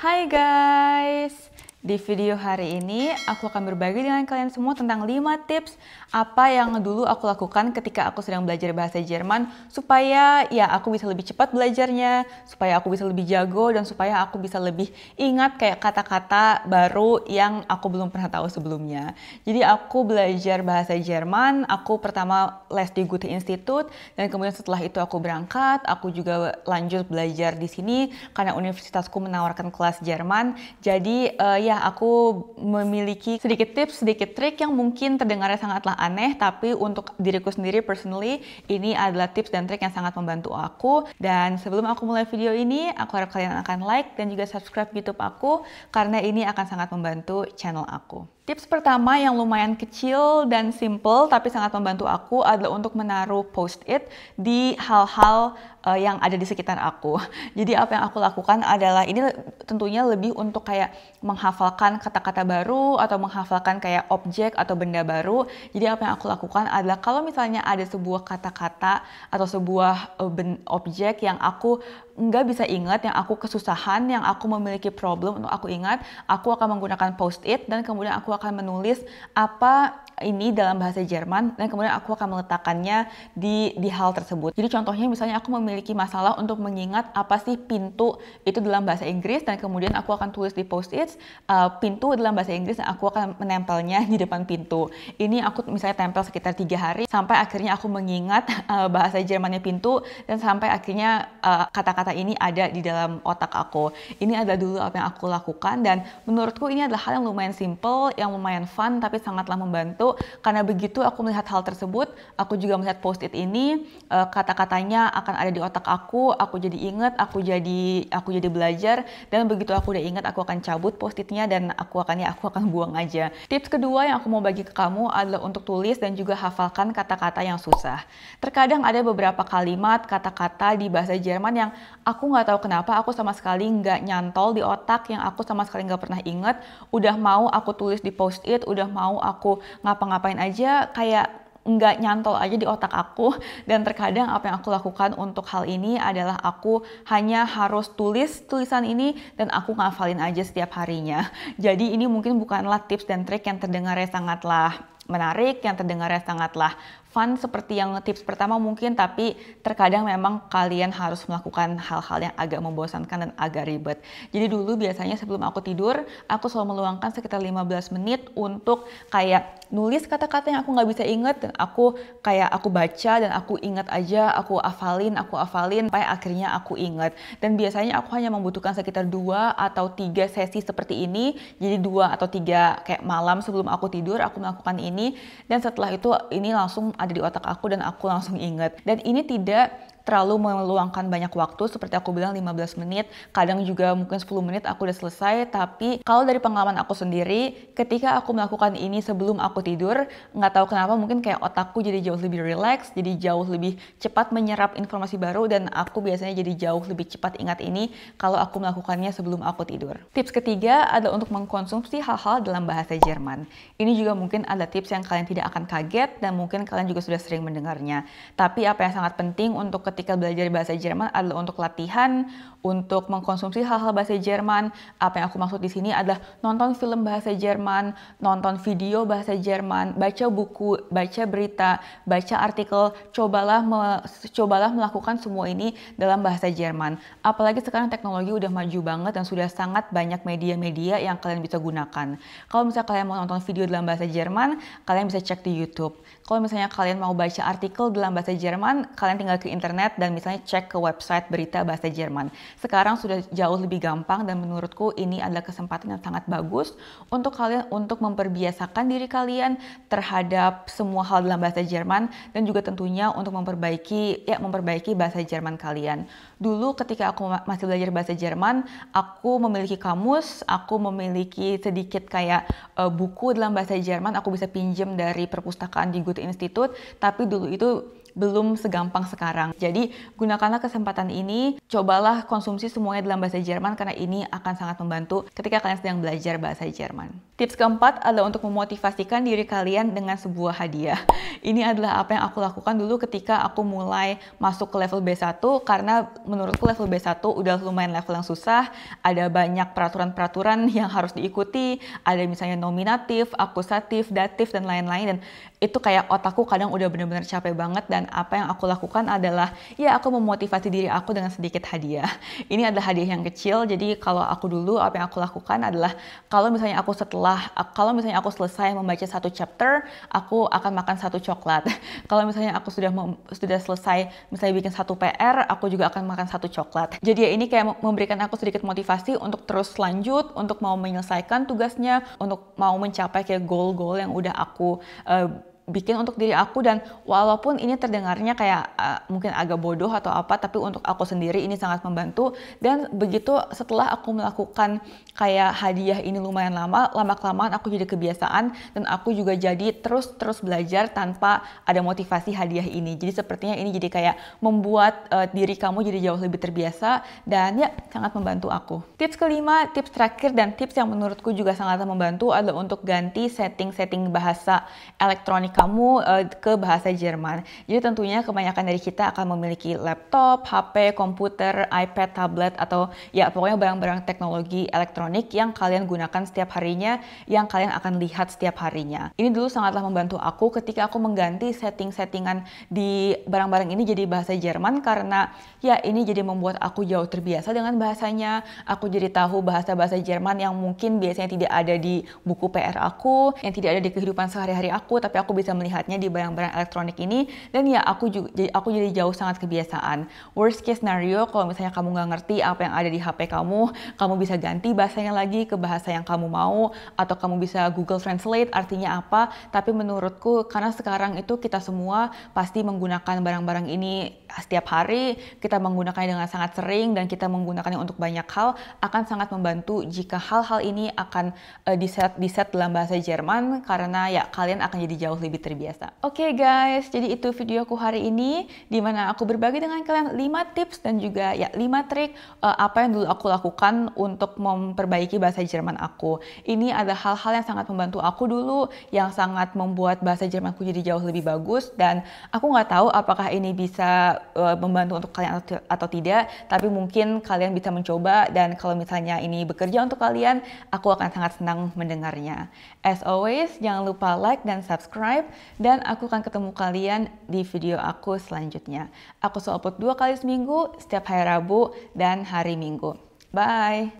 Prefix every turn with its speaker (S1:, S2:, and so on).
S1: Hi guys! Di video hari ini, aku akan berbagi dengan kalian semua tentang 5 tips apa yang dulu aku lakukan ketika aku sedang belajar bahasa Jerman supaya ya aku bisa lebih cepat belajarnya, supaya aku bisa lebih jago dan supaya aku bisa lebih ingat kayak kata-kata baru yang aku belum pernah tahu sebelumnya. Jadi aku belajar bahasa Jerman, aku pertama les di Goethe Institute dan kemudian setelah itu aku berangkat, aku juga lanjut belajar di sini karena universitasku menawarkan kelas Jerman. Jadi uh, ya Iya, aku memiliki sedikit tips, sedikit trik yang mungkin terdengarnya sangatlah aneh, tapi untuk diriku sendiri personally, ini adalah tips dan trik yang sangat membantu aku. Dan sebelum aku mulai video ini, aku harap kalian akan like dan juga subscribe YouTube aku, karena ini akan sangat membantu channel aku. Tips pertama yang lumayan kecil dan simple tapi sangat membantu aku adalah untuk menaruh post-it di hal-hal uh, yang ada di sekitar aku. Jadi apa yang aku lakukan adalah ini tentunya lebih untuk kayak menghafalkan kata-kata baru atau menghafalkan kayak objek atau benda baru. Jadi apa yang aku lakukan adalah kalau misalnya ada sebuah kata-kata atau sebuah uh, objek yang aku nggak bisa ingat yang aku kesusahan, yang aku memiliki problem untuk aku ingat, aku akan menggunakan post-it dan kemudian aku akan menulis apa ini dalam bahasa Jerman dan kemudian aku akan meletakkannya di di hal tersebut. Jadi contohnya misalnya aku memiliki masalah untuk mengingat apa sih pintu itu dalam bahasa Inggris dan kemudian aku akan tulis di post-its uh, pintu dalam bahasa Inggris dan aku akan menempelnya di depan pintu. Ini aku misalnya tempel sekitar tiga hari sampai akhirnya aku mengingat uh, bahasa Jermannya pintu dan sampai akhirnya eh, kata-kata uh, ini ada di dalam otak aku. Ini ada dulu apa yang aku lakukan dan menurutku ini adalah hal yang lumayan simple, yang lumayan fun tapi sangatlah membantu itu karena begitu aku melihat hal tersebut, aku juga melihat post-it ini, uh, kata-katanya akan ada di otak aku, aku jadi inget, aku jadi aku jadi belajar, dan begitu aku udah inget, aku akan cabut post-itnya dan aku akan ya aku akan buang aja. Tips kedua yang aku mau bagi ke kamu adalah untuk tulis dan juga hafalkan kata-kata yang susah. Terkadang ada beberapa kalimat, kata-kata di bahasa Jerman yang aku nggak tahu kenapa aku sama sekali nggak nyantol di otak yang aku sama sekali nggak pernah inget, udah mau aku tulis di post-it, udah mau aku ngapain ngapa-ngapain aja kayak nggak nyantol aja di otak aku dan terkadang apa yang aku lakukan untuk hal ini adalah aku hanya harus tulis tulisan ini dan aku ngafalin aja setiap harinya. Jadi ini mungkin bukanlah tips dan trik yang terdengarnya sangatlah menarik, yang terdengarnya sangatlah fun seperti yang tips pertama mungkin tapi terkadang memang kalian harus melakukan hal-hal yang agak membosankan dan agak ribet. Jadi dulu biasanya sebelum aku tidur, aku selalu meluangkan sekitar 15 menit untuk kayak nulis kata-kata yang aku nggak bisa inget dan aku kayak aku baca dan aku inget aja, aku afalin, aku afalin, sampai akhirnya aku inget. Dan biasanya aku hanya membutuhkan sekitar dua atau tiga sesi seperti ini. Jadi dua atau tiga kayak malam sebelum aku tidur aku melakukan ini dan setelah itu ini langsung ada di otak aku dan aku langsung inget. Dan ini tidak terlalu meluangkan banyak waktu seperti aku bilang 15 menit kadang juga mungkin 10 menit aku udah selesai tapi kalau dari pengalaman aku sendiri ketika aku melakukan ini sebelum aku tidur nggak tahu kenapa mungkin kayak otakku jadi jauh lebih relax jadi jauh lebih cepat menyerap informasi baru dan aku biasanya jadi jauh lebih cepat ingat ini kalau aku melakukannya sebelum aku tidur tips ketiga adalah untuk mengkonsumsi hal-hal dalam bahasa Jerman ini juga mungkin ada tips yang kalian tidak akan kaget dan mungkin kalian juga sudah sering mendengarnya tapi apa yang sangat penting untuk ketika belajar bahasa Jerman adalah untuk latihan, untuk mengkonsumsi hal-hal bahasa Jerman. Apa yang aku maksud di sini adalah nonton film bahasa Jerman, nonton video bahasa Jerman, baca buku, baca berita, baca artikel. Cobalah me, cobalah melakukan semua ini dalam bahasa Jerman. Apalagi sekarang teknologi udah maju banget dan sudah sangat banyak media-media yang kalian bisa gunakan. Kalau misalnya kalian mau nonton video dalam bahasa Jerman, kalian bisa cek di YouTube. Kalau misalnya kalian mau baca artikel dalam bahasa Jerman, kalian tinggal ke internet internet dan misalnya cek ke website berita bahasa Jerman. Sekarang sudah jauh lebih gampang dan menurutku ini adalah kesempatan yang sangat bagus untuk kalian untuk memperbiasakan diri kalian terhadap semua hal dalam bahasa Jerman dan juga tentunya untuk memperbaiki ya memperbaiki bahasa Jerman kalian. Dulu ketika aku masih belajar bahasa Jerman, aku memiliki kamus, aku memiliki sedikit kayak uh, buku dalam bahasa Jerman aku bisa pinjam dari perpustakaan di Goethe Institute, tapi dulu itu belum segampang sekarang. Jadi gunakanlah kesempatan ini, cobalah konsumsi semuanya dalam bahasa Jerman karena ini akan sangat membantu ketika kalian sedang belajar bahasa Jerman. Tips keempat adalah untuk memotivasikan diri kalian dengan sebuah hadiah. Ini adalah apa yang aku lakukan dulu ketika aku mulai masuk ke level B1 karena menurutku level B1 udah lumayan level yang susah, ada banyak peraturan-peraturan yang harus diikuti, ada misalnya nominatif, akusatif, datif, dan lain-lain, dan itu kayak otakku kadang udah bener-bener capek banget dan apa yang aku lakukan adalah ya aku memotivasi diri aku dengan sedikit hadiah. Ini adalah hadiah yang kecil. Jadi kalau aku dulu apa yang aku lakukan adalah kalau misalnya aku setelah kalau misalnya aku selesai membaca satu chapter, aku akan makan satu coklat. kalau misalnya aku sudah sudah selesai misalnya bikin satu PR, aku juga akan makan satu coklat. Jadi ya ini kayak memberikan aku sedikit motivasi untuk terus lanjut, untuk mau menyelesaikan tugasnya, untuk mau mencapai kayak goal-goal yang udah aku uh, bikin untuk diri aku dan walaupun ini terdengarnya kayak uh, mungkin agak bodoh atau apa tapi untuk aku sendiri ini sangat membantu dan begitu setelah aku melakukan kayak hadiah ini lumayan lama lama kelamaan aku jadi kebiasaan dan aku juga jadi terus terus belajar tanpa ada motivasi hadiah ini jadi sepertinya ini jadi kayak membuat uh, diri kamu jadi jauh lebih terbiasa dan ya sangat membantu aku tips kelima tips terakhir dan tips yang menurutku juga sangat membantu adalah untuk ganti setting-setting bahasa elektronik kamu uh, ke bahasa Jerman. Jadi tentunya kebanyakan dari kita akan memiliki laptop, HP, komputer, iPad, tablet atau ya pokoknya barang-barang teknologi elektronik yang kalian gunakan setiap harinya, yang kalian akan lihat setiap harinya. Ini dulu sangatlah membantu aku ketika aku mengganti setting-settingan di barang-barang ini jadi bahasa Jerman karena ya ini jadi membuat aku jauh terbiasa dengan bahasanya. Aku jadi tahu bahasa-bahasa Jerman yang mungkin biasanya tidak ada di buku PR aku, yang tidak ada di kehidupan sehari-hari aku, tapi aku bisa bisa melihatnya di barang-barang elektronik ini dan ya aku juga aku jadi jauh sangat kebiasaan. Worst case scenario kalau misalnya kamu nggak ngerti apa yang ada di HP kamu, kamu bisa ganti bahasanya lagi ke bahasa yang kamu mau atau kamu bisa Google Translate artinya apa. Tapi menurutku karena sekarang itu kita semua pasti menggunakan barang-barang ini setiap hari, kita menggunakannya dengan sangat sering dan kita menggunakannya untuk banyak hal akan sangat membantu jika hal-hal ini akan uh, diset set dalam bahasa Jerman karena ya kalian akan jadi jauh lebih lebih terbiasa. Oke okay guys, jadi itu video aku hari ini di mana aku berbagi dengan kalian 5 tips dan juga ya 5 trik uh, apa yang dulu aku lakukan untuk memperbaiki bahasa Jerman aku. Ini ada hal-hal yang sangat membantu aku dulu yang sangat membuat bahasa Jermanku jadi jauh lebih bagus dan aku nggak tahu apakah ini bisa uh, membantu untuk kalian atau, atau tidak, tapi mungkin kalian bisa mencoba dan kalau misalnya ini bekerja untuk kalian, aku akan sangat senang mendengarnya. As always, jangan lupa like dan subscribe subscribe dan aku akan ketemu kalian di video aku selanjutnya. Aku selalu upload dua kali seminggu, setiap hari Rabu dan hari Minggu. Bye!